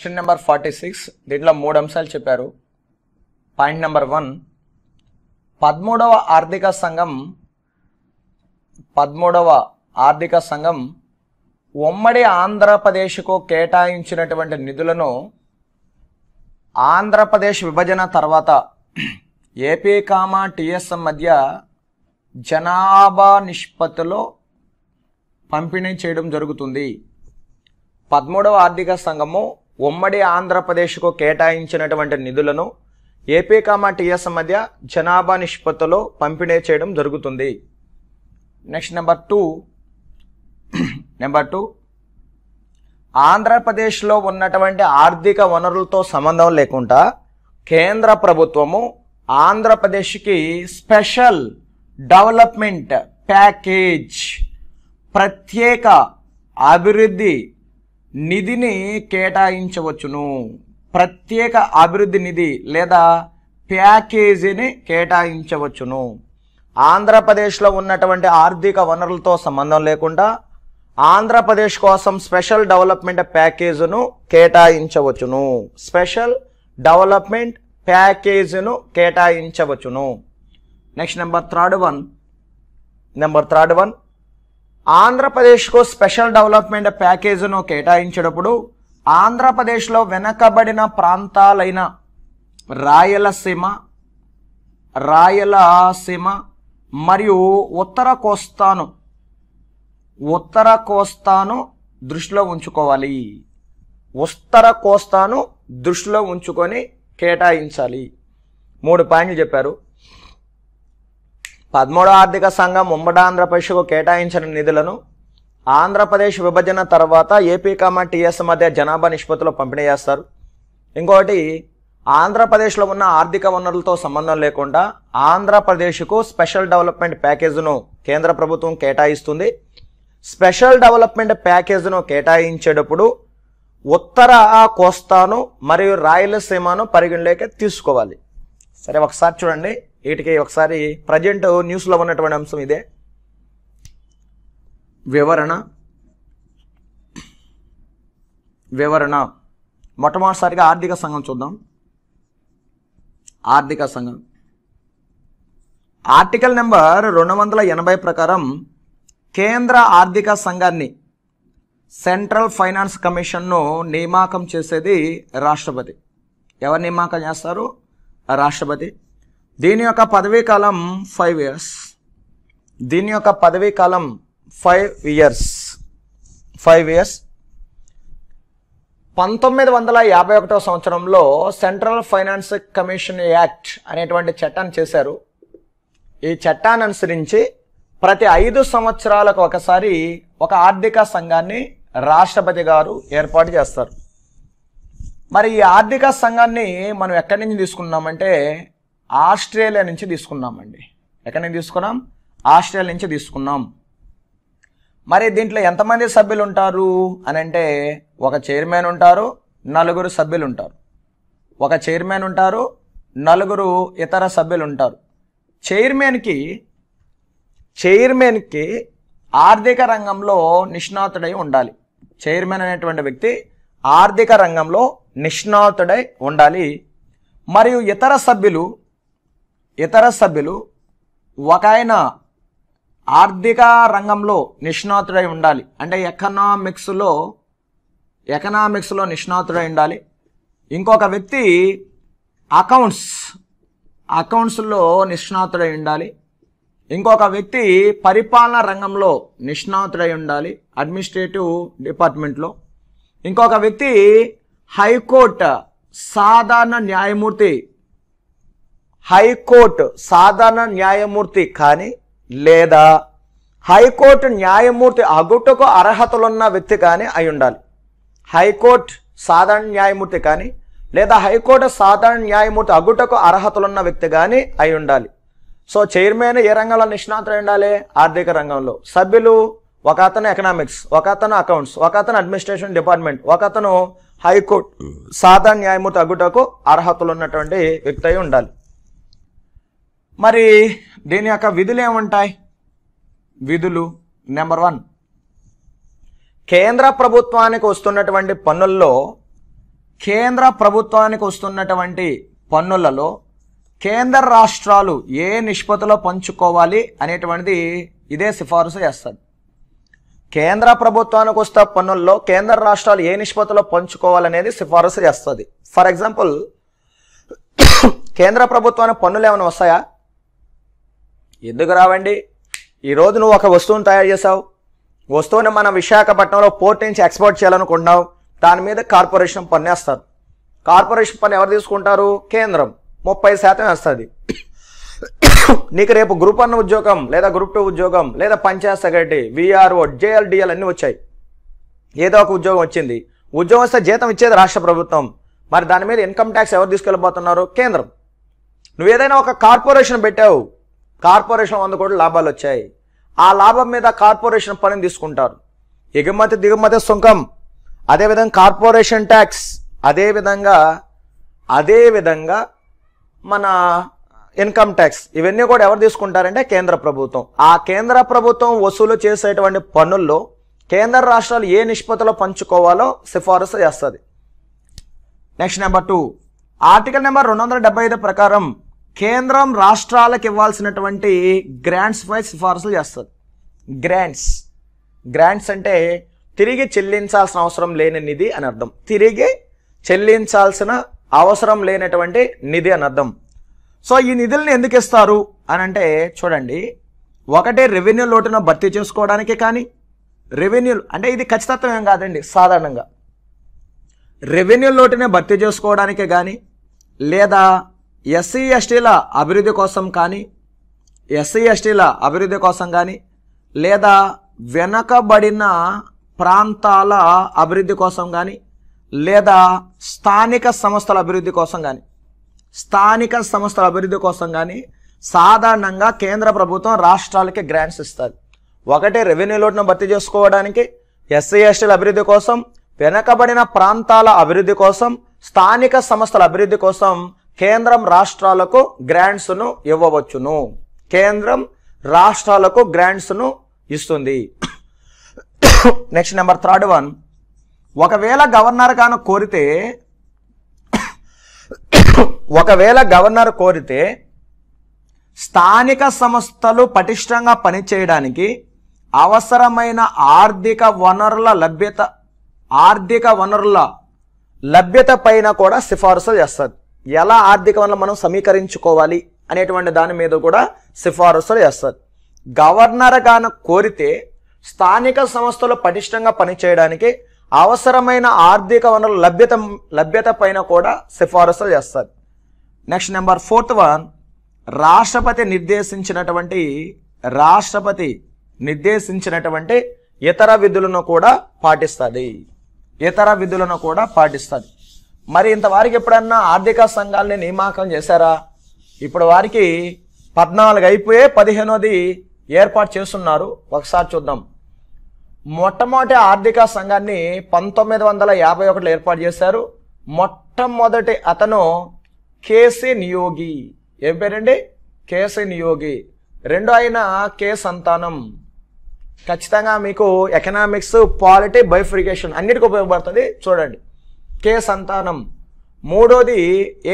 question number forty six దీంట్లో మూడు అంశాలు చెప్పారు పాయింట్ నెంబర్ వన్ పదమూడవ ఆర్థిక సంఘం పదమూడవ ఆర్థిక సంఘం ఉమ్మడి ఆంధ్రప్రదేశ్కు కేటాయించినటువంటి నిధులను ఆంధ్రప్రదేశ్ విభజన తర్వాత ఏపీ కామా టిఎస్ఎం మధ్య జనాభా నిష్పత్తిలో పంపిణీ చేయడం జరుగుతుంది పదమూడవ ఆర్థిక సంఘము ఉమ్మడి ఆంధ్రప్రదేశ్కు కేటాయించినటువంటి నిధులను ఏపీ కామా టీఎస్ మధ్య జనాభా నిష్పత్తిలో పంపిణీ చేయడం జరుగుతుంది next number two number two ఆంధ్రప్రదేశ్లో ఉన్నటువంటి ఆర్థిక వనరులతో సంబంధం లేకుండా కేంద్ర ప్రభుత్వము ఆంధ్రప్రదేశ్కి స్పెషల్ డెవలప్మెంట్ ప్యాకేజ్ ప్రత్యేక అభివృద్ధి నిధిని కేటాయించవచ్చును ప్రత్యేక అభివృద్ధి నిధి లేదా ప్యాకేజీని కేటాయించవచ్చును ఆంధ్రప్రదేశ్లో ఉన్నటువంటి ఆర్థిక వనరులతో సంబంధం లేకుండా ఆంధ్రప్రదేశ్ కోసం స్పెషల్ డెవలప్మెంట్ ప్యాకేజీను కేటాయించవచ్చును స్పెషల్ డెవలప్మెంట్ ప్యాకేజీను కేటాయించవచ్చును next number third one number third one ఆంధ్రప్రదేశ్కు స్పెషల్ డెవలప్మెంట్ ప్యాకేజీను కేటాయించేటప్పుడు ఆంధ్రప్రదేశ్లో వెనకబడిన ప్రాంతాలైన రాయలసీమ రాయలసీమ మరియు ఉత్తర కోస్తాను ఉత్తర కోస్తాను దృష్టిలో ఉంచుకోవాలి ఉత్తర కోస్తాను దృష్టిలో ఉంచుకొని కేటాయించాలి మూడు పాయింట్లు చెప్పారు పదమూడవ ఆర్థిక సంఘం ఉమ్మడి ఆంధ్రప్రదేశ్కు కేటాయించిన నిధులను ఆంధ్రప్రదేశ్ విభజన తర్వాత ఏపీ కమా టీఎస్ మధ్య జనాభా నిష్పత్తిలో పంపిణీ చేస్తారు ఇంకోటి ఆంధ్రప్రదేశ్లో ఉన్న ఆర్థిక వనరులతో సంబంధం లేకుండా ఆంధ్రప్రదేశ్కు స్పెషల్ డెవలప్మెంట్ ప్యాకేజీను కేంద్ర ప్రభుత్వం కేటాయిస్తుంది స్పెషల్ డెవలప్మెంట్ ప్యాకేజీను కేటాయించేటప్పుడు ఉత్తర కోస్తాను మరియు రాయలసీమను పరిగణలోకి తీసుకోవాలి సరే ఒకసారి చూడండి వీటికి ఒకసారి ప్రజెంట్ న్యూస్లో ఉన్నటువంటి అంశం ఇదే వివరణ వివరణ మొట్టమొదటిసారిగా ఆర్థిక సంఘం చూద్దాం ఆర్థిక సంఘం ఆర్టికల్ నెంబర్ రెండు వందల ఎనభై ప్రకారం కేంద్ర ఆర్థిక సంఘాన్ని సెంట్రల్ ఫైనాన్స్ కమిషన్ను నియామకం చేసేది రాష్ట్రపతి ఎవరు నియామకం చేస్తారు రాష్ట్రపతి దీని యొక్క పదవీ కాలం ఫైవ్ ఇయర్స్ దీని యొక్క పదవీ కాలం ఫైవ్ ఇయర్స్ ఫైవ్ ఇయర్స్ పంతొమ్మిది వందల యాభై ఒకటో సంవత్సరంలో సెంట్రల్ ఫైనాన్స్ కమిషన్ యాక్ట్ అనేటువంటి చట్టాన్ని చేశారు ఈ చట్టాన్ని అనుసరించి ప్రతి ఐదు సంవత్సరాలకు ఒకసారి ఒక ఆర్థిక సంఘాన్ని రాష్ట్రపతి గారు ఏర్పాటు చేస్తారు మరి ఈ ఆర్థిక సంఘాన్ని మనం ఎక్కడి నుంచి తీసుకున్నామంటే ఆస్ట్రేలియా నుంచి తీసుకున్నామండి ఎక్కడి నుంచి తీసుకున్నాం ఆస్ట్రేలియా నుంచి తీసుకున్నాం మరి దీంట్లో ఎంతమంది సభ్యులు ఉంటారు అని అంటే ఒక చైర్మన్ ఉంటారు నలుగురు సభ్యులు ఉంటారు ఒక చైర్మన్ ఉంటారు నలుగురు ఇతర సభ్యులు ఉంటారు చైర్మన్కి చైర్మన్కి ఆర్థిక రంగంలో నిష్ణాతుడై ఉండాలి చైర్మన్ అనేటువంటి వ్యక్తి ఆర్థిక రంగంలో నిష్ణాతుడై ఉండాలి మరియు ఇతర సభ్యులు ఇతర సభ్యులు ఒక ఆయన ఆర్థిక రంగంలో నిష్ణాతుడై ఉండాలి అంటే ఎకనామిక్స్లో ఎకనామిక్స్లో నిష్ణాతుడై ఉండాలి ఇంకొక వ్యక్తి అకౌంట్స్ అకౌంట్స్లో నిష్ణాతుడై ఉండాలి ఇంకొక వ్యక్తి పరిపాలన రంగంలో నిష్ణాతుడై ఉండాలి అడ్మినిస్ట్రేటివ్ డిపార్ట్మెంట్లో ఇంకొక వ్యక్తి హైకోర్టు సాధారణ న్యాయమూర్తి హైకోర్టు సాధారణ న్యాయమూర్తి కానీ లేదా హైకోర్టు న్యాయమూర్తి అగుటకు అర్హతలున్న వ్యక్తి కానీ అయి ఉండాలి హైకోర్టు సాధారణ న్యాయమూర్తి కానీ లేదా హైకోర్టు సాధారణ న్యాయమూర్తి అగుటకు అర్హతలున్న వ్యక్తి కానీ అయి ఉండాలి సో చైర్మన్ ఏ రంగంలో నిష్ణాంతులు ఉండాలి ఆర్థిక రంగంలో సభ్యులు ఒక అతను ఎకనామిక్స్ ఒక అతను అకౌంట్స్ ఒక అతను అడ్మినిస్ట్రేషన్ డిపార్ట్మెంట్ ఒక అతను హైకోర్టు సాధారణ న్యాయమూర్తి అగుటకు అర్హతలు ఉన్నటువంటి వ్యక్తి అయి ఉండాలి మరి దీని యొక్క విధులు ఏముంటాయి విధులు నెంబర్ వన్ కేంద్ర ప్రభుత్వానికి వస్తున్నటువంటి పన్నుల్లో కేంద్ర ప్రభుత్వానికి వస్తున్నటువంటి పన్నులలో కేంద్ర రాష్ట్రాలు ఏ నిష్పత్తిలో పంచుకోవాలి అనేటువంటిది ఇదే సిఫారసు చేస్తుంది కేంద్ర ప్రభుత్వానికి వస్తే పన్నుల్లో కేంద్ర రాష్ట్రాలు ఏ నిష్పత్తిలో పంచుకోవాలనేది సిఫారసు చేస్తుంది ఫర్ ఎగ్జాంపుల్ కేంద్ర ప్రభుత్వానికి పన్నులు ఏమైనా వస్తాయా ఎందుకు రావండి ఈరోజు నువ్వు ఒక వస్తువును తయారు చేసావు వస్తువుని మనం విశాఖపట్నంలో పోర్ట్ నుంచి ఎక్స్పోర్ట్ చేయాలనుకుంటున్నావు దాని మీద కార్పొరేషన్ పన్నేస్తారు కార్పొరేషన్ పన్ను ఎవరు తీసుకుంటారు కేంద్రం ముప్పై శాతం వేస్తుంది నీకు రేపు గ్రూప్ వన్ ఉద్యోగం లేదా గ్రూప్ టూ ఉద్యోగం లేదా పంచాయత్ సెక్రటరీ విఆర్ఓ జేఎల్డిఎల్ అన్నీ వచ్చాయి ఏదో ఒక ఉద్యోగం వచ్చింది ఉద్యోగం వస్తే జీతం ఇచ్చేది రాష్ట్ర ప్రభుత్వం మరి దాని మీద ఇన్కమ్ ట్యాక్స్ ఎవరు తీసుకెళ్ళిపోతున్నారు కేంద్రం నువ్వు ఏదైనా ఒక కార్పొరేషన్ పెట్టావు కార్పొరేషన్ వంద కోట్ల లాభాలు వచ్చాయి ఆ లాభం మీద కార్పొరేషన్ పనిని తీసుకుంటారు ఎగుమతి దిగుమతి సుంకం అదేవిధంగా కార్పొరేషన్ ట్యాక్స్ అదేవిధంగా అదేవిధంగా మన ఇన్కమ్ ట్యాక్స్ ఇవన్నీ కూడా ఎవరు తీసుకుంటారంటే కేంద్ర ప్రభుత్వం ఆ కేంద్ర ప్రభుత్వం వసూలు చేసేటువంటి పనుల్లో కేంద్ర రాష్ట్రాలు ఏ నిష్పత్తిలో పంచుకోవాలో సిఫారసు చేస్తుంది next number two article number రెండు వందల ప్రకారం కేంద్రం రాష్ట్రాలకు ఇవ్వాల్సినటువంటి గ్రాంట్స్ పై సిఫార్సులు చేస్తుంది గ్రాంట్స్ గ్రాంట్స్ అంటే తిరిగి చెల్లించాల్సిన అవసరం లేని నిధి అని అర్థం తిరిగి చెల్లించాల్సిన అవసరం లేనటువంటి నిధి అని అర్థం సో ఈ నిధుల్ని ఎందుకు ఇస్తారు అని అంటే చూడండి ఒకటే రెవెన్యూ లోటున భర్తీ చేసుకోవడానికి కానీ రెవెన్యూ అంటే ఇది ఖచ్చితత్వం ఏం కాదండి సాధారణంగా రెవెన్యూ లోటునే భర్తీ చేసుకోవడానికే కానీ లేదా ఎస్సీ ఎస్టీల అభివృద్ధి కోసం కానీ ఎస్సీ ఎస్టీల అభివృద్ధి కోసం కానీ లేదా వెనకబడిన ప్రాంతాల అభివృద్ధి కోసం కానీ లేదా స్థానిక సంస్థల అభివృద్ధి కోసం కానీ స్థానిక సంస్థల అభివృద్ధి కోసం కానీ సాధారణంగా కేంద్ర ప్రభుత్వం రాష్ట్రాలకి గ్రాంట్స్ ఇస్తుంది ఒకటి రెవెన్యూ లోడ్ను భర్తీ చేసుకోవడానికి ఎస్సీ ఎస్టీల అభివృద్ధి కోసం వెనకబడిన ప్రాంతాల అభివృద్ధి కోసం స్థానిక సంస్థల అభివృద్ధి కోసం కేంద్రం రాష్ట్రాలకు గ్రాంట్స్ను ఇవ్వవచ్చును కేంద్రం రాష్ట్రాలకు గ్రాంట్స్ను ఇస్తుంది నెక్స్ట్ నెంబర్ థర్డ్ వన్ ఒకవేళ గవర్నర్ కాను కోరితే ఒకవేళ గవర్నర్ కోరితే స్థానిక సంస్థలు పటిష్టంగా పనిచేయడానికి అవసరమైన ఆర్థిక వనరుల లభ్యత ఆర్థిక వనరుల లభ్యత పైన కూడా సిఫార్సు చేస్తుంది ఎలా ఆర్థిక వనరులు మనం సమీకరించుకోవాలి అనేటువంటి దాని మీద కూడా సిఫారసులు చేస్తారు గవర్నర్ గాన కోరితే స్థానిక సంస్థలు పటిష్టంగా పనిచేయడానికి అవసరమైన ఆర్థిక వనరుల లభ్యత లభ్యత పైన కూడా సిఫారసులు చేస్తారు నెక్స్ట్ నెంబర్ ఫోర్త్ వన్ రాష్ట్రపతి నిర్దేశించినటువంటి రాష్ట్రపతి నిర్దేశించినటువంటి ఇతర విధులను కూడా పాటిస్తుంది ఇతర విధులను కూడా పాటిస్తుంది మరి ఇంతవారికి ఎప్పుడన్నా ఆర్థిక సంఘాలని నియామకం చేశారా ఇప్పుడు వారికి పద్నాలుగు అయిపోయే పదిహేనోది ఏర్పాటు చేస్తున్నారు ఒకసారి చూద్దాం మొట్టమొదటి ఆర్థిక సంఘాన్ని పంతొమ్మిది వందల యాభై ఒకటిలో ఏర్పాటు చేశారు మొట్టమొదటి అతను కేసీ నియోగి ఏం పేరండి కేసీ నియోగి రెండో అయిన కే సంతానం ఖచ్చితంగా మీకు ఎకనామిక్స్ పాలిటీ బైఫ్రికేషన్ అన్నిటికీ ఉపయోగపడుతుంది చూడండి కే సంతానం మూడోది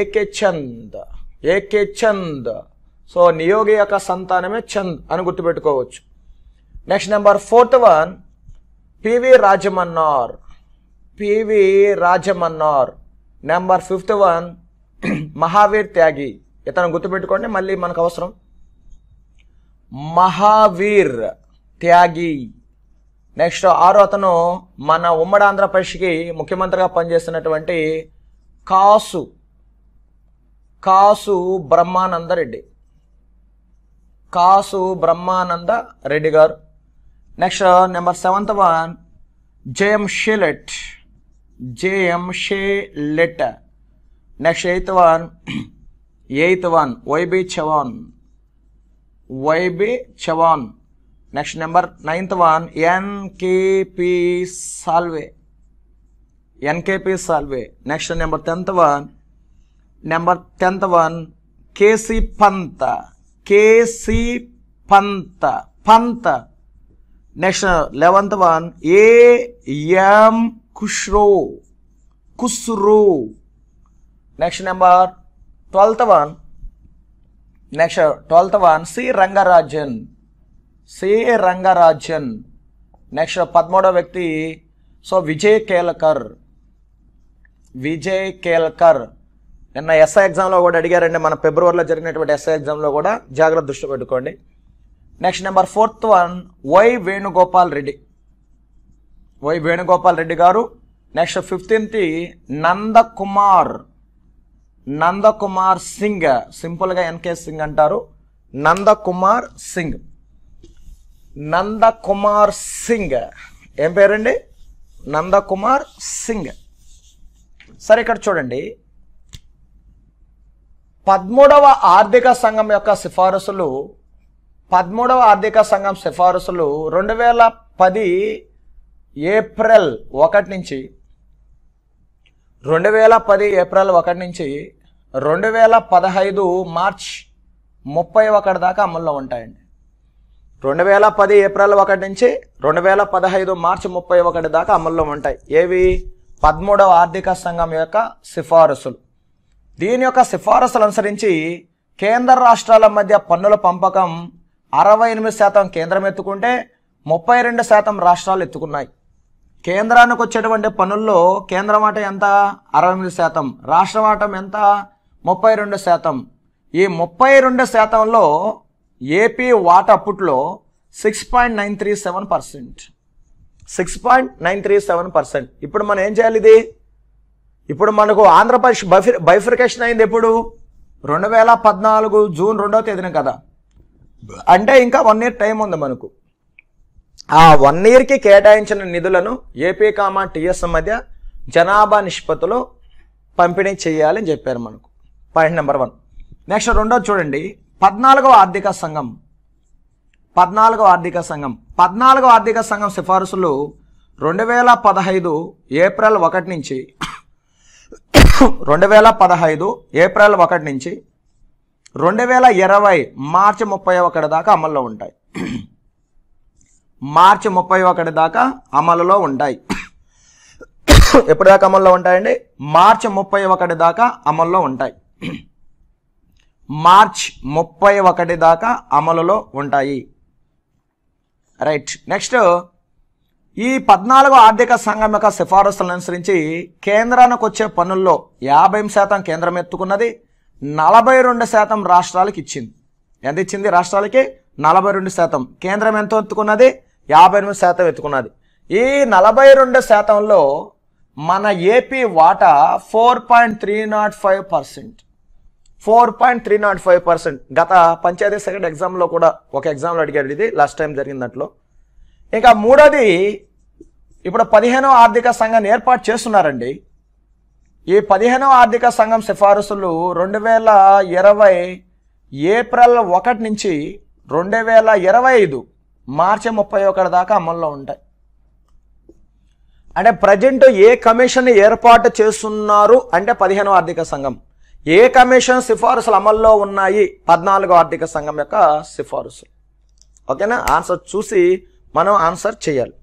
AK Chand AK Chand so Neogi యొక్క సంతానమే చంద్ అని గుర్తుపెట్టుకోవచ్చు next number fourth one PV Rajamannar PV Rajamannar number fifth one Mahavir Tyagi ఇతను గుర్తుపెట్టుకోండి మళ్ళీ మనకు అవసరం మహావీర్ త్యాగి నెక్స్ట్ ఆరో అతను మన ఉమ్మడి ఆంధ్రప్రదేశ్కి ముఖ్యమంత్రిగా పనిచేస్తున్నటువంటి కాసు కాసు బ్రహ్మానంద రెడ్డి కాసు Brahmananda Reddy garu next number seventh one JM Shelat JM Shelat next eighth one eighth one YB Chavan YB Chavan next number ninth one N K P Salve N K P Salve next number tenth one number tenth one K C Pant K C Pant Pant next eleventh one M Khusro Khusro next number twelfth one next twelfth one C Rangarajan C Rangarajan next పదమూడో వ్యక్తి so Vijay Kelkar Vijay Kelkar నిన్న SI ఎగ్జామ్లో కూడా అడిగారండి మన ఫిబ్రవరిలో జరిగినటువంటి SI ఎగ్జామ్లో కూడా జాగ్రత్త దృష్టి పెట్టుకోండి next number fourth one Y Venugopal Reddy Y Venugopal Reddy garu next fifteenth Nandakumar Nandakumar Singh సింపుల్గా ఎన్కే సింగ్ అంటారు నందకుమార్ సింగ్ నందకుమార్ సింగ్ ఏం పేరండి నందకుమార్ సింగ్ సరే ఇక్కడ చూడండి పదమూడవ ఆర్థిక సంఘం యొక్క సిఫారసులు పదమూడవ ఆర్థిక సంఘం సిఫారసులు రెండు వేల పది ఏప్రిల్ ఒకటి నుంచి రెండు వేల పది ఏప్రిల్ ఒకటి నుంచి రెండు వేల పదహైదు మార్చ్ ముప్పై ఒకటి దాకా అమల్లో ఉంటాయండి రెండు వేల పది ఏప్రిల్ ఒకటి నుంచి రెండు వేల పదహైదు మార్చి ముప్పై ఒకటి దాకా అమల్లో ఉంటాయి ఏవి పదమూడవ ఆర్థిక సంఘం యొక్క సిఫారసులు దీని యొక్క సిఫారసులు అనుసరించి కేంద్ర రాష్ట్రాల మధ్య పన్నుల పంపకం అరవై ఎనిమిది శాతం కేంద్రం ఎత్తుకుంటే ముప్పై రెండు శాతం రాష్ట్రాలు ఎత్తుకున్నాయి కేంద్రానికి వచ్చేటువంటి పనుల్లో కేంద్రం ఆట ఎంత అరవై ఎనిమిది శాతం రాష్ట్రం వాటం ఎంత ముప్పై రెండు శాతం ఈ ముప్పై రెండు శాతంలో ఏపీ వాట్ అప్పుట్లో six point nine three seven percent six point nine three seven percent ఇప్పుడు మనం ఏం చేయాలి ఇది ఇప్పుడు మనకు ఆంధ్రప్రదేశ్ బైఫి బైఫికేషన్ అయింది ఎప్పుడు రెండు వేల పద్నాలుగు జూన్ రెండవ తేదీన కదా అంటే ఇంకా వన్ ఇయర్ టైం ఉంది మనకు ఆ వన్ ఇయర్కి కేటాయించిన నిధులను ఏపీ కామా టీఎస్ మధ్య జనాభా నిష్పత్తిలో పంపిణీ చేయాలని చెప్పారు మనకు పాయింట్ నెంబర్ వన్ నెక్స్ట్ రెండోది చూడండి పద్నాలుగవ ఆర్థిక సంఘం పద్నాలుగవ ఆర్థిక సంఘం పద్నాలుగవ ఆర్థిక సంఘం సిఫారసులు రెండు వేల పదహైదు ఏప్రిల్ ఒకటి నుంచి రెండు వేల పదహైదు ఏప్రిల్ ఒకటి నుంచి రెండు వేల ఇరవై మార్చి ముప్పై ఒకటి దాకా అమల్లో ఉంటాయి మార్చి ముప్పై ఒకటి దాకా అమలులో ఉంటాయి ఎప్పుడు దాకా అమల్లో ఉంటాయండి మార్చి ముప్పై ఒకటి దాకా అమల్లో ఉంటాయి మార్చ్ ముప్పై ఒకటి దాకా అమలులో ఉంటాయి రైట్ నెక్స్ట్ ఈ పద్నాలుగు ఆర్థిక సంఘం యొక్క సిఫారసులను అనుసరించి కేంద్రానికి వచ్చే పనుల్లో యాభై శాతం కేంద్రం ఎత్తుకున్నది నలభై రెండు శాతం రాష్ట్రాలకు ఇచ్చింది ఎంత ఇచ్చింది రాష్ట్రాలకి నలభై రెండు శాతం కేంద్రం ఎంత ఎత్తుకున్నది యాభై ఎనిమిది శాతం ఎత్తుకున్నది ఈ నలభై రెండు శాతంలో మన ఏపీ వాటా four point three nought five percent four point three nought five percent గత పంచాయతీ సెకండ్ ఎగ్జామ్లో కూడా ఒక ఎగ్జామ్లో అడిగారు ఇది లాస్ట్ టైం జరిగిన దాంట్లో ఇంకా మూడోది ఇప్పుడు పదిహేనో ఆర్థిక సంఘం ఏర్పాటు చేస్తున్నారండి ఈ పదిహేనో ఆర్థిక సంఘం సిఫారసులు రెండు వేల ఇరవై ఏప్రిల్ ఒకటి నుంచి రెండు వేల ఇరవై ఐదు మార్చి ముప్పై ఒకటి దాకా అమల్లో ఉంటాయి అంటే ప్రజెంట్ ఏ కమిషన్ ఏర్పాటు చేస్తున్నారు అంటే పదిహేనో ఆర్థిక సంఘం ఏ కమిషన్ సిఫారసులు అమల్లో ఉన్నాయి పద్నాలుగో ఆర్థిక సంఘం యొక్క సిఫారసులు ఓకేనా ఆన్సర్ చూసి మనం ఆన్సర్ చేయాలి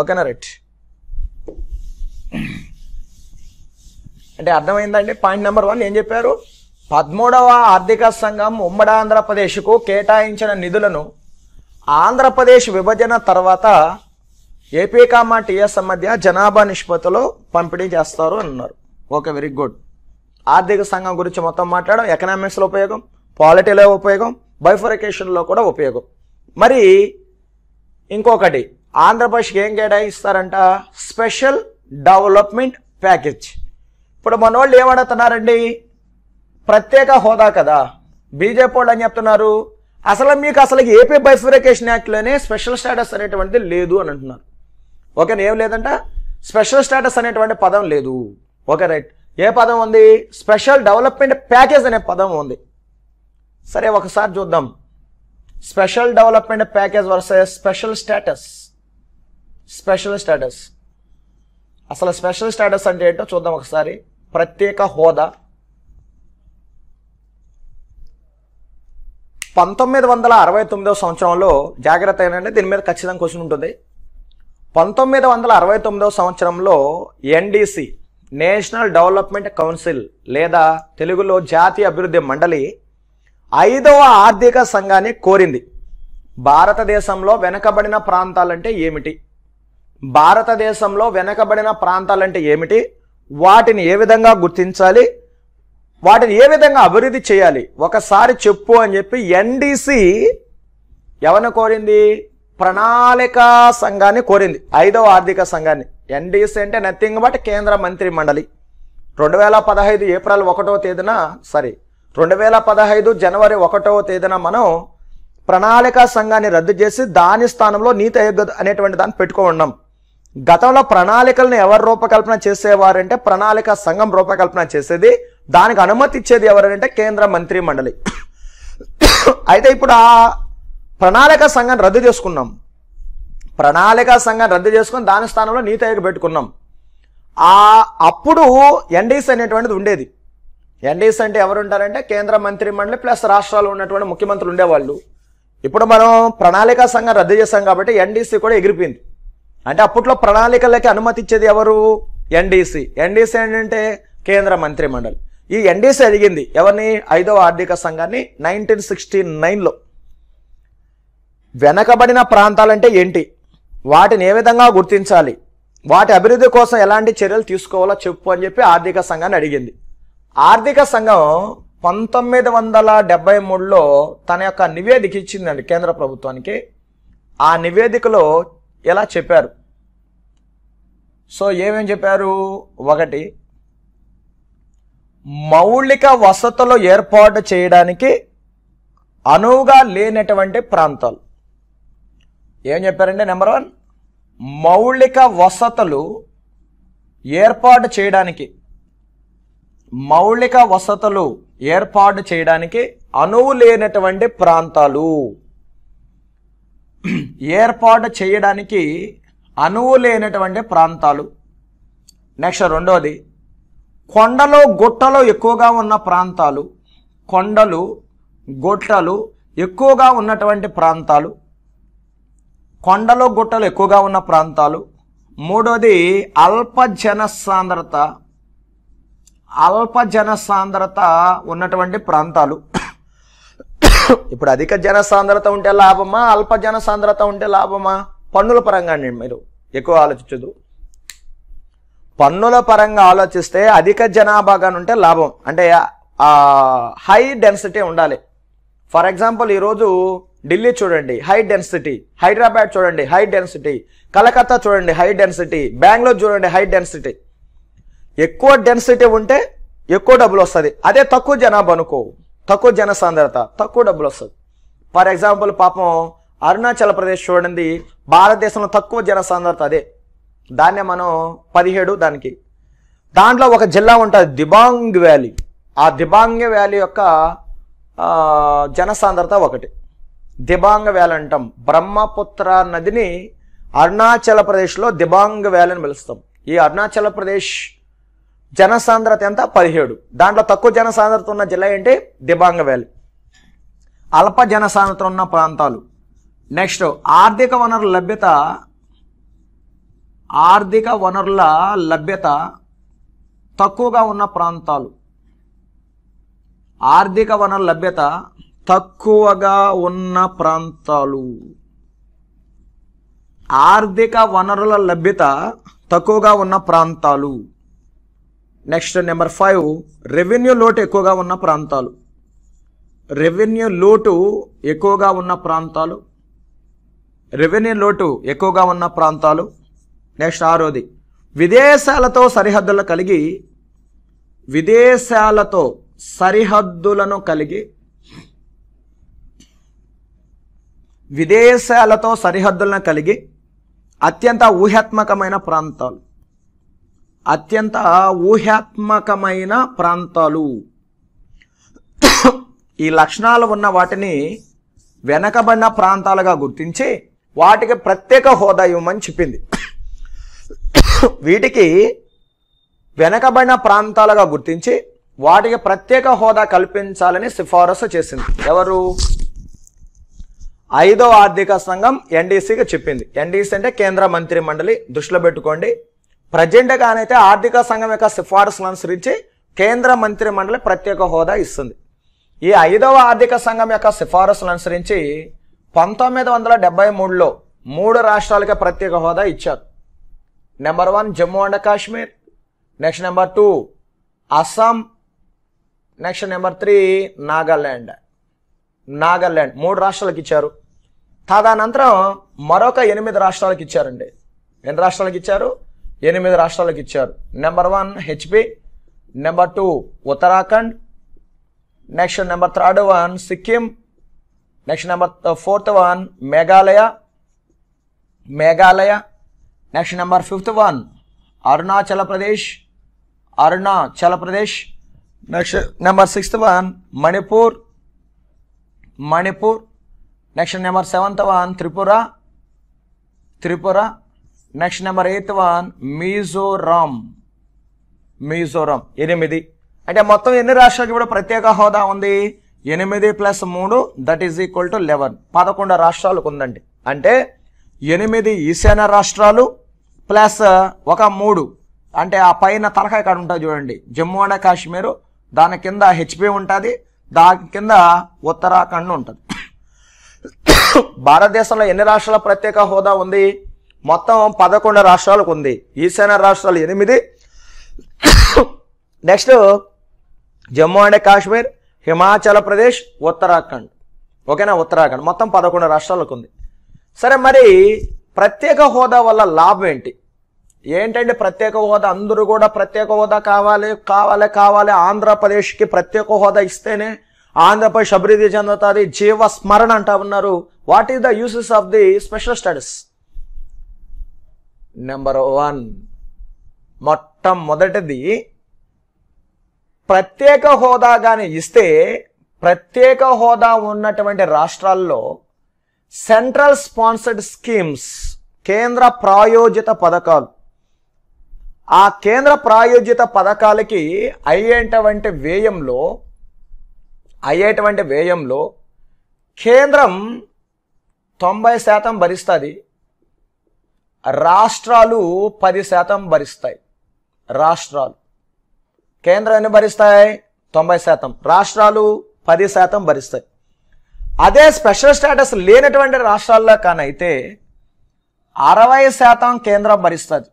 ఓకేనా రైట్ అంటే అర్థమైందండి పాయింట్ నెంబర్ వన్ ఏం చెప్పారు పదమూడవ ఆర్థిక సంఘం ఉమ్మడి ఆంధ్రప్రదేశ్కు కేటాయించిన నిధులను ఆంధ్రప్రదేశ్ విభజన తర్వాత ఏపీ కామా టీఎస్ మధ్య జనాభా నిష్పత్తిలో పంపిణీ చేస్తారు అన్నారు ఓకే వెరీ గుడ్ ఆర్థిక సంఘం గురించి మొత్తం మాట్లాడడం ఎకనామిక్స్లో ఉపయోగం పాలిటీలో ఉపయోగం బైఫరికేషన్లో కూడా ఉపయోగం మరి ఇంకొకటి ఆంధ్రప్రదేశ్కి ఏం కేటాయిస్తారంట స్పెషల్ డెవలప్మెంట్ ప్యాకేజ్ ఇప్పుడు మన వాళ్ళు ఏమడుతున్నారండి ప్రత్యేక హోదా కదా బీజేపీ వాళ్ళు అని చెప్తున్నారు అసలు మీకు అసలు ఏపీ బైఫిరికేషన్ యాక్ట్లోనే స్పెషల్ స్టేటస్ అనేటువంటిది లేదు అని అంటున్నారు ఓకే ఏం లేదంట స్పెషల్ స్టేటస్ అనేటువంటి పదం లేదు ఓకే రైట్ ఏ పదం ఉంది స్పెషల్ డెవలప్మెంట్ ప్యాకేజ్ అనే పదం ఉంది సరే ఒకసారి చూద్దాం special development package versus special status special status అసలు స్పెషల్ స్టేటస్ అంటే ఏంటో చూద్దాం ఒకసారి ప్రత్యేక హోదా పంతొమ్మిది వందల అరవై తొమ్మిదో సంవత్సరంలో జాగ్రత్త అయినండి దీని మీద ఖచ్చితంగా క్వశ్చన్ ఉంటుంది పంతొమ్మిది వందల అరవై తొమ్మిదో సంవత్సరంలో ఎన్డీసీ నేషనల్ డెవలప్మెంట్ కౌన్సిల్ లేదా తెలుగులో జాతీయ అభివృద్ధి మండలి ఐదవ ఆర్థిక సంఘాన్ని కోరింది భారతదేశంలో వెనకబడిన ప్రాంతాలంటే ఏమిటి భారతదేశంలో వెనకబడిన ప్రాంతాలంటే ఏమిటి వాటిని ఏ విధంగా గుర్తించాలి వాటిని ఏ విధంగా అభివృద్ధి చేయాలి ఒకసారి చెప్పు అని చెప్పి ఎన్డీసీ ఎవరిని కోరింది ప్రణాళిక సంఘాన్ని కోరింది ఐదవ ఆర్థిక సంఘాన్ని ఎన్డీసీ అంటే నథింగ్ బట్ కేంద్ర మంత్రి మండలి రెండు వేల పదహైదు ఏప్రిల్ ఒకటో తేదీన సారీ రెండు వేల పదహైదు జనవరి ఒకటవ తేదీన మనం ప్రణాళిక సంఘాన్ని రద్దు చేసి దాని స్థానంలో నీతి ఆయోగ్ అనేటువంటి దాన్ని పెట్టుకో ఉన్నాం గతంలో ప్రణాళికలను ఎవరు రూపకల్పన చేసేవారంటే ప్రణాళిక సంఘం రూపకల్పన చేసేది దానికి అనుమతి ఇచ్చేది ఎవరంటే కేంద్ర మంత్రి మండలి అయితే ఇప్పుడు ఆ ప్రణాళిక సంఘం రద్దు చేసుకున్నాం ప్రణాళిక సంఘం రద్దు చేసుకుని దాని స్థానంలో నీతి ఆయోగ్ పెట్టుకున్నాం ఆ అప్పుడు ఎన్డీసీ అనేటువంటిది ఉండేది ఎన్డీసీ అంటే ఎవరు ఉంటారంటే కేంద్ర మంత్రి మండలి ప్లస్ రాష్ట్రాలు ఉన్నటువంటి ముఖ్యమంత్రులు ఉండేవాళ్ళు ఇప్పుడు మనం ప్రణాళికా సంఘం రద్దు చేశాం కాబట్టి ఎన్డీసీ కూడా ఎగిరిపోయింది అంటే అప్పట్లో ప్రణాళికలకి ఇచ్చేది ఎవరు ఎన్డీసీ ఎన్డీసీ ఏంటంటే కేంద్ర మంత్రి మండలి ఈ ఎన్డీసీ ఎదిగింది ఎవరిని ఐదవ ఆర్థిక సంఘాన్ని నైన్టీన్ సిక్స్టీ నైన్లో వెనకబడిన ప్రాంతాలంటే ఏంటి వాటిని ఏ విధంగా గుర్తించాలి వాటి అభివృద్ధి కోసం ఎలాంటి చర్యలు తీసుకోవాలో చెప్పు అని చెప్పి ఆర్థిక సంఘాన్ని అడిగింది ఆర్థిక సంఘం పంతొమ్మిది వందల డెబ్బై మూడులో తన యొక్క నివేదిక ఇచ్చిందండి కేంద్ర ప్రభుత్వానికి ఆ నివేదికలో ఎలా చెప్పారు సో ఏమేమి చెప్పారు ఒకటి మౌలిక వసతులు ఏర్పాటు చేయడానికి అనువుగా లేనటువంటి ప్రాంతాలు ఏం చెప్పారంటే నెంబర్ వన్ మౌలిక వసతులు ఏర్పాటు చేయడానికి మౌలిక వసతులు ఏర్పాటు చేయడానికి అనువు లేనటువంటి ప్రాంతాలు ఏర్పాటు చేయడానికి అనువు లేనటువంటి ప్రాంతాలు నెక్స్ట్ రెండోది కొండలో గుట్టలు ఎక్కువగా ఉన్న ప్రాంతాలు కొండలు గుట్టలు ఎక్కువగా ఉన్నటువంటి ప్రాంతాలు కొండలో గుట్టలు ఎక్కువగా ఉన్న ప్రాంతాలు మూడోది అల్ప జనసాంద్రత అల్ప జనసాంద్రత ఉన్నటువంటి ప్రాంతాలు ఇప్పుడు అధిక జనసాంద్రత ఉంటే లాభమా అల్ప జనసాంద్రత ఉంటే లాభమా పన్నుల పరంగా మీరు ఎక్కువ ఆలోచించదు పన్నుల పరంగా ఆలోచిస్తే అధిక జనాభాగా ఉంటే లాభం అంటే హై డెన్సిటీ ఉండాలి ఫర్ ఎగ్జాంపుల్ ఈరోజు ఢిల్లీ చూడండి హై డెన్సిటీ హైదరాబాద్ చూడండి హై డెన్సిటీ కలకత్తా చూడండి హై డెన్సిటీ బెంగళూరు చూడండి హై డెన్సిటీ ఎక్కువ డెన్సిటీ ఉంటే ఎక్కువ డబ్బులు వస్తుంది అదే తక్కువ జనాభా అనుకో తక్కువ జన సాంద్రత తక్కువ డబ్బులు వస్తుంది ఫర్ ఎగ్జాంపుల్ పాపం అరుణాచల్ ప్రదేశ్ చూడండి భారతదేశంలో తక్కువ జన సాంద్రత అదే దాన్నే మనం పదిహేడు దానికి దాంట్లో ఒక జిల్లా ఉంటుంది దిబాంగ్ వ్యాలీ ఆ దిబాంగ్ వ్యాలీ యొక్క జన సాంద్రత ఒకటి దిబాంగ వేల అంటాం బ్రహ్మపుత్ర నదిని అరుణాచల ప్రదేశ్లో దిబాంగ వ్యాలీ అని పిలుస్తాం ఈ అరుణాచల ప్రదేశ్ జనసాంద్రత ఎంత పదిహేడు దాంట్లో తక్కువ జనసాంద్రత ఉన్న జిల్లా ఏంటి దిబాంగ వ్యాలీ అల్ప జనసాంద్రత ఉన్న ప్రాంతాలు నెక్స్ట్ ఆర్థిక వనరుల లభ్యత ఆర్థిక వనరుల లభ్యత తక్కువగా ఉన్న ప్రాంతాలు ఆర్థిక వనరుల లభ్యత తక్కువగా ఉన్న ప్రాంతాలు ఆర్థిక వనరుల లభ్యత తక్కువగా ఉన్న ప్రాంతాలు నెక్స్ట్ నెంబర్ ఫైవ్ రెవెన్యూ లోటు ఎక్కువగా ఉన్న ప్రాంతాలు రెవెన్యూ లోటు ఎక్కువగా ఉన్న ప్రాంతాలు రెవెన్యూ లోటు ఎక్కువగా ఉన్న ప్రాంతాలు నెక్స్ట్ ఆరోది విదేశాలతో సరిహద్దులు కలిగి విదేశాలతో సరిహద్దులను కలిగి విదేశాలతో సరిహద్దులను కలిగి అత్యంత ఊహాత్మకమైన ప్రాంతాలు అత్యంత ఊహాత్మకమైన ప్రాంతాలు ఈ లక్షణాలు ఉన్న వాటిని వెనకబడిన ప్రాంతాలుగా గుర్తించి వాటికి ప్రత్యేక హోదా ఇవ్వమని చెప్పింది వీటికి వెనకబడిన ప్రాంతాలుగా గుర్తించి వాటికి ప్రత్యేక హోదా కల్పించాలని సిఫారసు చేసింది ఎవరు ఐదో ఆర్థిక సంఘం ఎన్డీసీకి చెప్పింది ఎన్డీసీ అంటే కేంద్ర మంత్రి మండలి దృష్టిలో పెట్టుకోండి ప్రజెంట్ ఆర్థిక సంఘం యొక్క సిఫార్సులు అనుసరించి కేంద్ర మంత్రి మండలి ప్రత్యేక హోదా ఇస్తుంది ఈ ఐదవ ఆర్థిక సంఘం యొక్క సిఫారసులను అనుసరించి పంతొమ్మిది వందల డెబ్బై మూడులో మూడు రాష్ట్రాలకే ప్రత్యేక హోదా ఇచ్చారు number one Jammu and Kashmir next number two Assam next number three Nagaland Nagaland మూడు రాష్ట్రాలకు ఇచ్చారు తదనంతరం మరొక ఎనిమిది రాష్ట్రాలకు ఇచ్చారండి ఎన్ని రాష్ట్రాలకు ఇచ్చారు ఎనిమిది రాష్ట్రాలకు ఇచ్చారు number one HP number two Uttarakhand next number third one Sikkim next number fourth one Meghalaya Meghalaya next number fifth one Arunachal Pradesh Arunachal Pradesh next number sixth one Manipur Manipur next number seventh one Tripura Tripura next number eighth one Mizoram Mizoram ఎనిమిది అంటే మొత్తం ఎన్ని రాష్ట్రాలకి కూడా ప్రత్యేక హోదా ఉంది ఎనిమిది ప్లస్ మూడు that is equal to eleven పదకొండు రాష్ట్రాలకు ఉందండి అంటే ఎనిమిది ఈశాన్య రాష్ట్రాలు ప్లస్ ఒక మూడు అంటే ఆ పైన తలకాయ కాడ ఉంటుంది చూడండి జమ్మూ అండ్ కాశ్మీరు దాని కింద హెచ్పి ఉంటుంది దాని కింద ఉత్తరాఖండ్ ఉంటుంది భారతదేశంలో ఎన్ని రాష్ట్రాల ప్రత్యేక హోదా ఉంది మొత్తం పదకొండు రాష్ట్రాలకు ఉంది ఈశాన్య రాష్ట్రాలు ఎనిమిది నెక్స్ట్ జమ్మూ అండ్ కాశ్మీర్ హిమాచల్ ప్రదేశ్ ఉత్తరాఖండ్ ఓకేనా ఉత్తరాఖండ్ మొత్తం పదకొండు రాష్ట్రాలకు ఉంది సరే మరి ప్రత్యేక హోదా వల్ల లాభం ఏంటి ఏంటంటే ప్రత్యేక హోదా అందరూ కూడా ప్రత్యేక హోదా కావాలి కావాలి కావాలి ఆంధ్రప్రదేశ్కి ప్రత్యేక హోదా ఇస్తేనే ఆంధ్రప్రదేశ్ అభివృద్ధి చెందుతుంది జీవ స్మరణ అంటా ఉన్నారు what is the uses of the special studies number one మొట్టమొదటిది ప్రత్యేక హోదా కానీ ఇస్తే ప్రత్యేక హోదా ఉన్నటువంటి రాష్ట్రాల్లో సెంట్రల్ స్పాన్సర్డ్ స్కీమ్స్ కేంద్ర ప్రాయోజిత పథకాలు ఆ కేంద్ర ప్రాయోజిత పథకాలకి అయ్యేటువంటి వ్యయంలో అయ్యేటువంటి వ్యయంలో కేంద్రం తొంభై శాతం భరిస్తుంది రాష్ట్రాలు పది శాతం భరిస్తాయి రాష్ట్రాలు కేంద్రం ఎన్ని భరిస్తాయి తొంభై శాతం రాష్ట్రాలు పది శాతం భరిస్తాయి అదే స్పెషల్ స్టేటస్ లేనటువంటి రాష్ట్రాల్లో కానైతే అరవై శాతం కేంద్రం భరిస్తుంది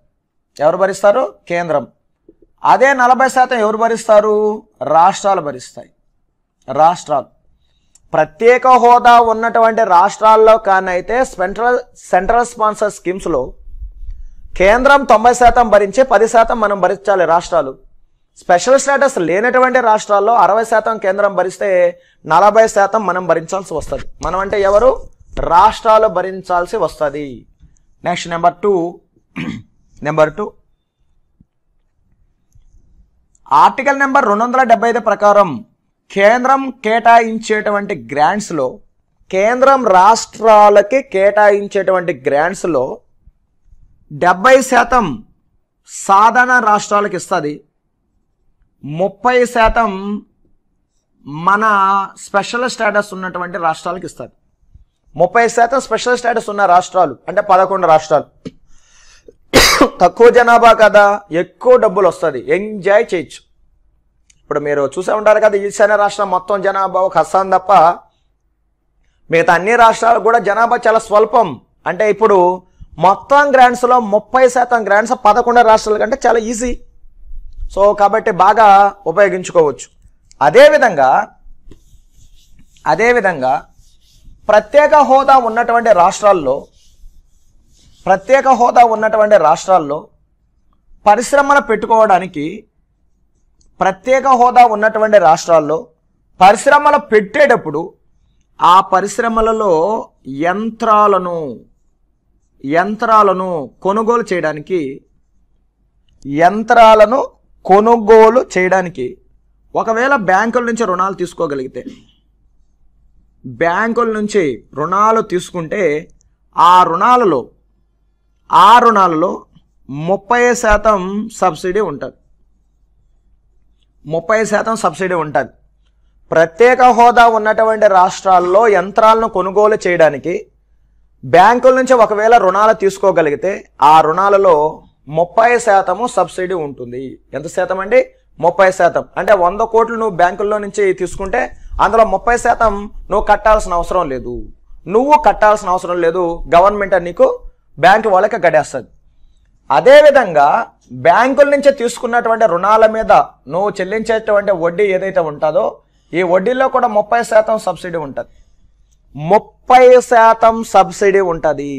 ఎవరు భరిస్తారు కేంద్రం అదే నలభై శాతం ఎవరు భరిస్తారు రాష్ట్రాలు భరిస్తాయి రాష్ట్రాలు ప్రత్యేక హోదా ఉన్నటువంటి రాష్ట్రాల్లో కానైతే సెంట్రల్ సెంట్రల్ స్పాన్సర్ స్కీమ్స్లో కేంద్రం తొంభై శాతం భరించి పది శాతం మనం భరించాలి రాష్ట్రాలు స్పెషల్ స్టేటస్ లేనటువంటి రాష్ట్రాల్లో అరవై శాతం కేంద్రం భరిస్తే నలభై శాతం మనం భరించాల్సి వస్తుంది మనం అంటే ఎవరు రాష్ట్రాలు భరించాల్సి వస్తుంది next number two number two article number రెండు వందల డెబ్బై ఐదు ప్రకారం కేంద్రం కేటాయించేటువంటి గ్రాంట్స్లో కేంద్రం రాష్ట్రాలకి కేటాయించేటువంటి గ్రాంట్స్లో డెబ్బై శాతం సాధారణ రాష్ట్రాలకు ఇస్తుంది ముప్పై శాతం మన స్పెషల్ స్టేటస్ ఉన్నటువంటి రాష్ట్రాలకు ఇస్తుంది ముప్పై శాతం స్పెషల్ స్టేటస్ ఉన్న రాష్ట్రాలు అంటే పదకొండు రాష్ట్రాలు తక్కువ జనాభా కదా ఎక్కువ డబ్బులు వస్తుంది ఎంజాయ్ చేయొచ్చు ఇప్పుడు మీరు చూసే ఉంటారు కదా ఈశాన్య రాష్ట్రం మొత్తం జనాభా ఒక అస్సాం తప్ప మిగతా అన్ని రాష్ట్రాలు కూడా జనాభా చాలా స్వల్పం అంటే ఇప్పుడు మొత్తం గ్రాండ్స్లో ముప్పై శాతం గ్రాండ్స్ పదకొండు రాష్ట్రాల కంటే చాలా ఈజీ సో కాబట్టి బాగా ఉపయోగించుకోవచ్చు అదేవిధంగా అదేవిధంగా ప్రత్యేక హోదా ఉన్నటువంటి రాష్ట్రాల్లో ప్రత్యేక హోదా ఉన్నటువంటి రాష్ట్రాల్లో పరిశ్రమను పెట్టుకోవడానికి ప్రత్యేక హోదా ఉన్నటువంటి రాష్ట్రాల్లో పరిశ్రమలు పెట్టేటప్పుడు ఆ పరిశ్రమలలో యంత్రాలను యంత్రాలను కొనుగోలు చేయడానికి యంత్రాలను కొనుగోలు చేయడానికి ఒకవేళ బ్యాంకుల నుంచి రుణాలు తీసుకోగలిగితే బ్యాంకుల నుంచి రుణాలు తీసుకుంటే ఆ రుణాలలో ఆ రుణాలలో ముప్పై శాతం సబ్సిడీ ఉంటుంది ముప్పై శాతం సబ్సిడీ ఉంటుంది ప్రత్యేక హోదా ఉన్నటువంటి రాష్ట్రాల్లో యంత్రాలను కొనుగోలు చేయడానికి బ్యాంకుల నుంచి ఒకవేళ రుణాలు తీసుకోగలిగితే ఆ రుణాలలో ముప్పై శాతము సబ్సిడీ ఉంటుంది ఎంత శాతం అండి ముప్పై శాతం అంటే వంద కోట్లు నువ్వు బ్యాంకుల్లో నుంచి తీసుకుంటే అందులో ముప్పై శాతం నువ్వు కట్టాల్సిన అవసరం లేదు నువ్వు కట్టాల్సిన అవసరం లేదు గవర్నమెంట్ నీకు బ్యాంకు వాళ్ళకి గడేస్తుంది అదేవిధంగా బ్యాంకుల నుంచి తీసుకున్నటువంటి రుణాల మీద నువ్వు చెల్లించేటువంటి వడ్డీ ఏదైతే ఉంటుందో ఈ వడ్డీలో కూడా ముప్పై శాతం సబ్సిడీ ఉంటుంది ముప్పై శాతం సబ్సిడీ ఉంటుంది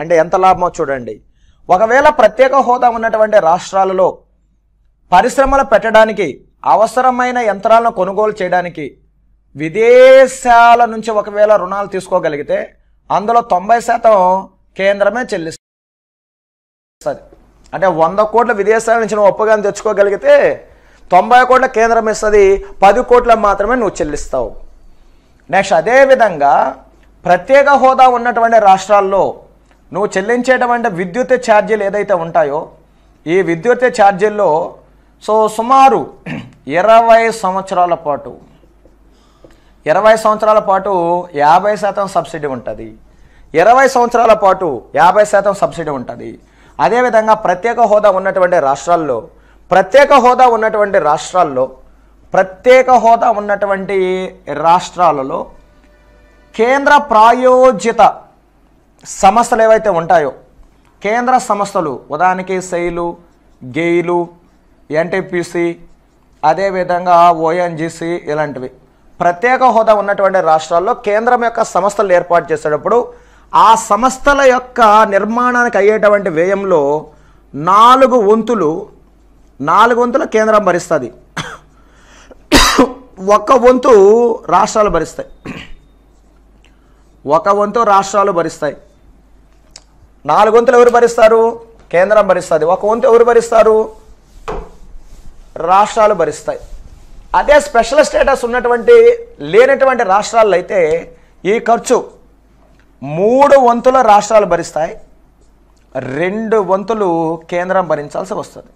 అంటే ఎంత లాభమో చూడండి ఒకవేళ ప్రత్యేక హోదా ఉన్నటువంటి రాష్ట్రాలలో పరిశ్రమలు పెట్టడానికి అవసరమైన యంత్రాలను కొనుగోలు చేయడానికి విదేశాల నుంచి ఒకవేళ రుణాలు తీసుకోగలిగితే అందులో తొంభై శాతం కేంద్రమే చెల్లిస్తుంది అంటే వంద కోట్ల విదేశాల నుంచి నువ్వు ఒప్పగాని తెచ్చుకోగలిగితే తొంభై కోట్ల కేంద్రం ఇస్తుంది పది కోట్ల మాత్రమే నువ్వు చెల్లిస్తావు నెక్స్ట్ అదేవిధంగా ప్రత్యేక హోదా ఉన్నటువంటి రాష్ట్రాల్లో నువ్వు చెల్లించేటువంటి విద్యుత్ ఛార్జీలు ఏదైతే ఉంటాయో ఈ విద్యుత్ ఛార్జీల్లో సో సుమారు ఇరవై సంవత్సరాల పాటు ఇరవై సంవత్సరాల పాటు యాభై శాతం సబ్సిడీ ఉంటుంది ఇరవై సంవత్సరాల పాటు యాభై శాతం సబ్సిడీ ఉంటుంది అదేవిధంగా ప్రత్యేక హోదా ఉన్నటువంటి రాష్ట్రాల్లో ప్రత్యేక హోదా ఉన్నటువంటి రాష్ట్రాల్లో ప్రత్యేక హోదా ఉన్నటువంటి రాష్ట్రాలలో కేంద్ర ప్రాయోజిత సంస్థలు ఏవైతే ఉంటాయో కేంద్ర సంస్థలు ఉదాహరణకి శైలు గెయిలు ఎన్టీపీసీ అదేవిధంగా ఓఎన్జీసీ ఇలాంటివి ప్రత్యేక హోదా ఉన్నటువంటి రాష్ట్రాల్లో కేంద్రం యొక్క సంస్థలు ఏర్పాటు చేసేటప్పుడు ఆ సంస్థల యొక్క నిర్మాణానికి అయ్యేటువంటి వ్యయంలో నాలుగు వంతులు నాలుగు వంతుల కేంద్రం భరిస్తుంది ఒక వంతు రాష్ట్రాలు భరిస్తాయి ఒక వంతు రాష్ట్రాలు భరిస్తాయి నాలుగు వంతులు ఎవరు భరిస్తారు కేంద్రం భరిస్తుంది ఒక వంతు ఎవరు భరిస్తారు రాష్ట్రాలు భరిస్తాయి అదే స్పెషల్ స్టేటస్ ఉన్నటువంటి లేనటువంటి రాష్ట్రాల్లో అయితే ఈ ఖర్చు మూడు వంతుల రాష్ట్రాలు భరిస్తాయి రెండు వంతులు కేంద్రం భరించాల్సి వస్తుంది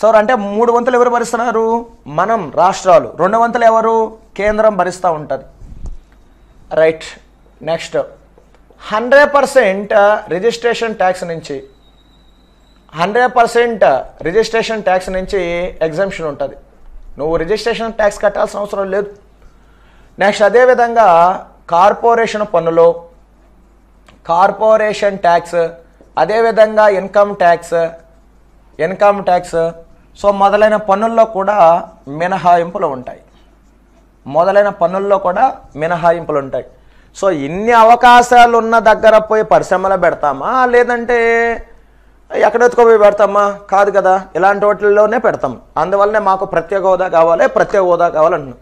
సో అంటే మూడు వంతులు ఎవరు భరిస్తున్నారు మనం రాష్ట్రాలు రెండు వంతులు ఎవరు కేంద్రం భరిస్తూ ఉంటుంది right next hundred percent registration tax నుంచి హండ్రెడ్ పర్సెంట్ రిజిస్ట్రేషన్ ట్యాక్స్ నుంచి ఎగ్జామ్షన్ ఉంటుంది నువ్వు రిజిస్ట్రేషన్ ట్యాక్స్ కట్టాల్సిన అవసరం లేదు నెక్స్ట్ అదేవిధంగా కార్పొరేషన్ పన్నులో కార్పొరేషన్ ట్యాక్స్ అదేవిధంగా income tax income tax so మొదలైన పన్నుల్లో కూడా మినహాయింపులు ఉంటాయి మొదలైన పన్నుల్లో కూడా మినహాయింపులు ఉంటాయి సో ఇన్ని అవకాశాలు ఉన్న దగ్గర పోయి పరిశ్రమలో పెడతామా లేదంటే పోయి పెడతామా కాదు కదా ఇలాంటి వాటిల్లోనే పెడతాం అందువల్లనే మాకు ప్రత్యేక హోదా కావాలి ప్రత్యేక హోదా కావాలంటున్నాం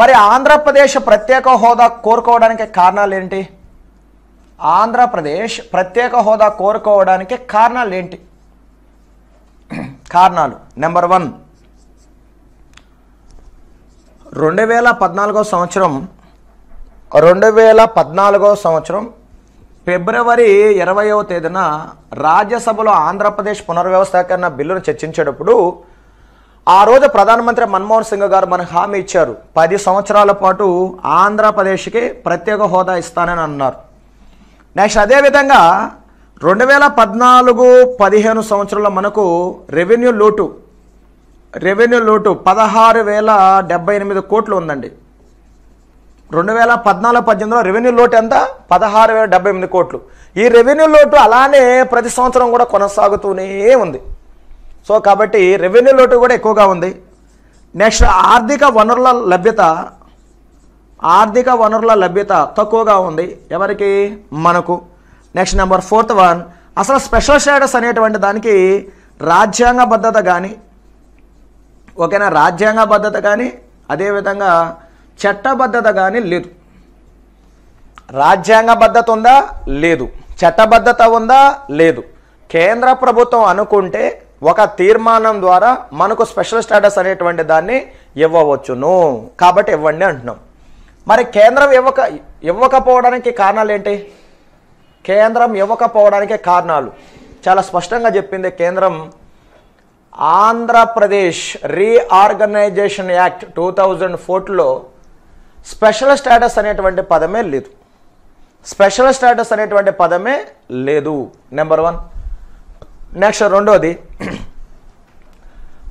మరి ఆంధ్రప్రదేశ్ ప్రత్యేక హోదా కోరుకోవడానికి కారణాలు ఏంటి ఆంధ్రప్రదేశ్ ప్రత్యేక హోదా కోరుకోవడానికి కారణాలు ఏంటి కారణాలు నెంబర్ వన్ రెండు వేల పద్నాలుగో సంవత్సరం రెండు వేల పద్నాలుగో సంవత్సరం ఫిబ్రవరి ఇరవయవ తేదీన రాజ్యసభలో ఆంధ్రప్రదేశ్ పునర్వ్యవస్థీకరణ బిల్లును చర్చించేటప్పుడు ఆ రోజు ప్రధానమంత్రి మన్మోహన్ సింగ్ గారు మనకు హామీ ఇచ్చారు పది సంవత్సరాల పాటు ఆంధ్రప్రదేశ్కి ప్రత్యేక హోదా ఇస్తానని అన్నారు నెక్స్ట్ అదేవిధంగా రెండు వేల పద్నాలుగు పదిహేను సంవత్సరంలో మనకు రెవెన్యూ లోటు రెవెన్యూ లోటు పదహారు వేల డెబ్బై ఎనిమిది కోట్లు ఉందండి రెండు వేల పద్నాలుగు పద్దెనిమిదిలో రెవెన్యూ లోటు ఎంత పదహారు వేల డెబ్బై ఎనిమిది కోట్లు ఈ రెవెన్యూ లోటు అలానే ప్రతి సంవత్సరం కూడా కొనసాగుతూనే ఉంది సో కాబట్టి రెవెన్యూ లోటు కూడా ఎక్కువగా ఉంది నెక్స్ట్ ఆర్థిక వనరుల లభ్యత ఆర్థిక వనరుల లభ్యత తక్కువగా ఉంది ఎవరికి మనకు నెక్స్ట్ నెంబర్ ఫోర్త్ వన్ అసలు స్పెషల్ స్టేటస్ అనేటువంటి దానికి రాజ్యాంగ భద్రత కానీ ఓకేనా రాజ్యాంగ భద్రత కానీ అదేవిధంగా చట్టబద్ధత కానీ లేదు రాజ్యాంగ భద్రత ఉందా లేదు చట్టబద్ధత ఉందా లేదు కేంద్ర ప్రభుత్వం అనుకుంటే ఒక తీర్మానం ద్వారా మనకు స్పెషల్ స్టేటస్ అనేటువంటి దాన్ని ఇవ్వవచ్చును కాబట్టి ఇవ్వండి అంటున్నాం మరి కేంద్రం ఇవ్వక ఇవ్వకపోవడానికి కారణాలు ఏంటి కేంద్రం ఇవ్వకపోవడానికి కారణాలు చాలా స్పష్టంగా చెప్పింది కేంద్రం Andhra Pradesh reorganisation act two thousand ఫోర్లో స్పెషల్ స్టేటస్ అనేటువంటి పదమే లేదు స్పెషల్ స్టేటస్ అనేటువంటి పదమే లేదు నెంబర్ వన్ నెక్స్ట్ రెండోది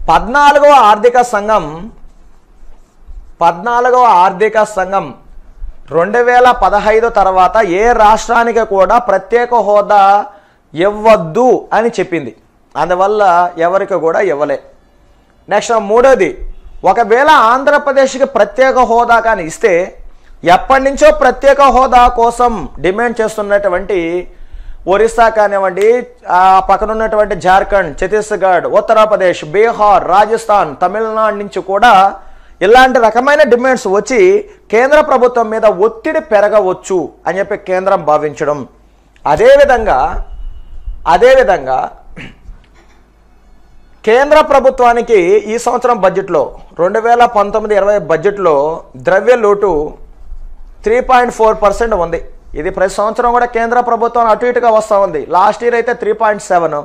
పద్నాలుగవ ఆర్థిక సంఘం పద్నాలుగవ ఆర్థిక సంఘం రెండు వేల పదహైదు తర్వాత ఏ రాష్ట్రానికి కూడా ప్రత్యేక హోదా ఇవ్వద్దు అని చెప్పింది అందువల్ల ఎవరికి కూడా ఇవ్వలే నెక్స్ట్ మూడోది ఒకవేళ ఆంధ్రప్రదేశ్కి ప్రత్యేక హోదా కానీ ఇస్తే ఎప్పటి నుంచో ప్రత్యేక హోదా కోసం డిమాండ్ చేస్తున్నటువంటి ఒరిస్సా కానివ్వండి ఆ పక్కన ఉన్నటువంటి జార్ఖండ్ ఛత్తీస్గఢ్ ఉత్తరప్రదేశ్ బీహార్ రాజస్థాన్ తమిళనాడు నుంచి కూడా ఇలాంటి రకమైన డిమాండ్స్ వచ్చి కేంద్ర ప్రభుత్వం మీద ఒత్తిడి పెరగవచ్చు అని చెప్పి కేంద్రం భావించడం అదేవిధంగా అదేవిధంగా కేంద్ర ప్రభుత్వానికి ఈ సంవత్సరం బడ్జెట్లో రెండు వేల పంతొమ్మిది ఇరవై బడ్జెట్లో ద్రవ్య లోటు త్రీ పాయింట్ ఫోర్ పర్సెంట్ ఉంది ఇది ప్రతి సంవత్సరం కూడా కేంద్ర ప్రభుత్వం అటు ఇటుగా వస్తూ ఉంది లాస్ట్ ఇయర్ అయితే త్రీ పాయింట్ సెవెన్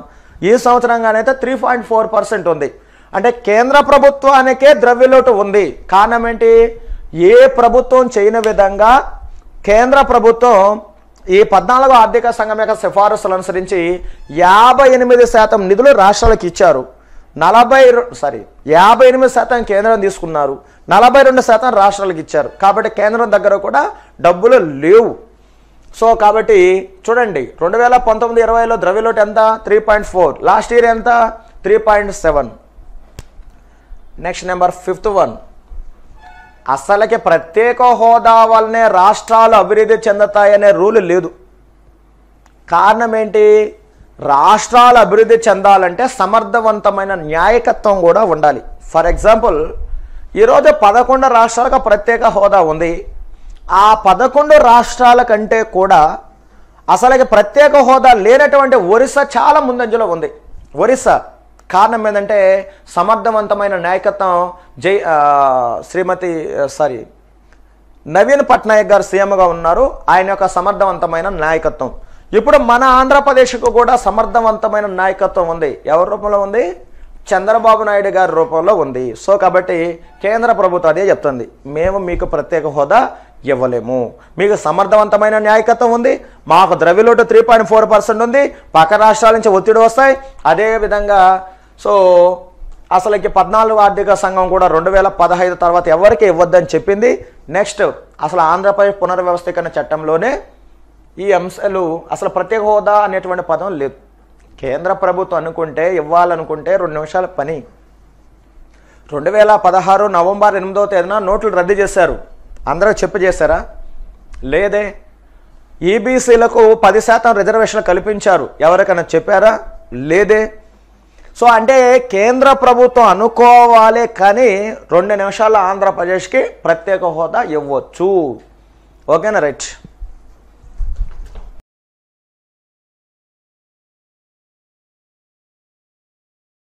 ఈ సంవత్సరంగానైతే త్రీ పాయింట్ ఫోర్ పర్సెంట్ ఉంది అంటే కేంద్ర ప్రభుత్వానికే ద్రవ్యలోటు ఉంది కారణం ఏంటి ఏ ప్రభుత్వం చేయని విధంగా కేంద్ర ప్రభుత్వం ఈ పద్నాలుగో ఆర్థిక సంఘం యొక్క సిఫారసులు అనుసరించి యాభై ఎనిమిది శాతం నిధులు రాష్ట్రాలకు ఇచ్చారు నలభై సారీ యాభై ఎనిమిది శాతం కేంద్రం తీసుకున్నారు నలభై రెండు శాతం రాష్ట్రాలకు ఇచ్చారు కాబట్టి కేంద్రం దగ్గర కూడా డబ్బులు లేవు సో కాబట్టి చూడండి రెండు వేల పంతొమ్మిది ఇరవైలో ద్రవ్యలోటు ఎంత three point four last year ఎంత three point seven next number fifth one అసలకి ప్రత్యేక హోదా వల్లనే రాష్ట్రాలు అభివృద్ధి చెందుతాయనే రూల్ లేదు కారణం ఏంటి రాష్ట్రాలు అభివృద్ధి చెందాలంటే సమర్థవంతమైన న్యాయకత్వం కూడా ఉండాలి ఫర్ ఎగ్జాంపుల్ ఈరోజు పదకొండు రాష్ట్రాలకు ప్రత్యేక హోదా ఉంది ఆ పదకొండు రాష్ట్రాల కంటే కూడా అసలుకి ప్రత్యేక హోదా లేనటువంటి ఒరిస్సా చాలా ముందంజలో ఉంది ఒరిస్సా కారణం ఏంటంటే సమర్థవంతమైన నాయకత్వం జై శ్రీమతి సారీ నవీన్ పట్నాయక్ గారు సీఎంగా ఉన్నారు ఆయన యొక్క సమర్థవంతమైన నాయకత్వం ఇప్పుడు మన ఆంధ్రప్రదేశ్కు కూడా సమర్థవంతమైన నాయకత్వం ఉంది ఎవరి రూపంలో ఉంది చంద్రబాబు నాయుడు గారి రూపంలో ఉంది సో కాబట్టి కేంద్ర ప్రభుత్వం అదే చెప్తుంది మేము మీకు ప్రత్యేక హోదా ఇవ్వలేము మీకు సమర్థవంతమైన న్యాయకత్వం ఉంది మాకు ద్రవ్యలోటు త్రీ పాయింట్ ఫోర్ పర్సెంట్ ఉంది పక్క రాష్ట్రాల నుంచి ఒత్తిడి వస్తాయి అదేవిధంగా సో అసలుకి పద్నాలుగు ఆర్థిక సంఘం కూడా రెండు వేల పదహైదు తర్వాత ఎవరికి ఇవ్వద్దని చెప్పింది నెక్స్ట్ అసలు ఆంధ్రప్రదేశ్ పునర్వ్యవస్థీకరణ చట్టంలోనే ఈ అంశాలు అసలు ప్రత్యేక హోదా అనేటువంటి పదం లేదు కేంద్ర ప్రభుత్వం అనుకుంటే ఇవ్వాలనుకుంటే రెండు నిమిషాల పని రెండు వేల పదహారు నవంబర్ ఎనిమిదో తేదీన నోట్లు రద్దు చేశారు అందరూ చెప్పజేశారా లేదే ఈబీసీలకు e పది శాతం రిజర్వేషన్లు కల్పించారు ఎవరికైనా చెప్పారా లేదే సో అంటే కేంద్ర ప్రభుత్వం అనుకోవాలి కానీ రెండు నిమిషాల ఆంధ్రప్రదేశ్కి ప్రత్యేక హోదా ఇవ్వచ్చు ఓకేనా రైట్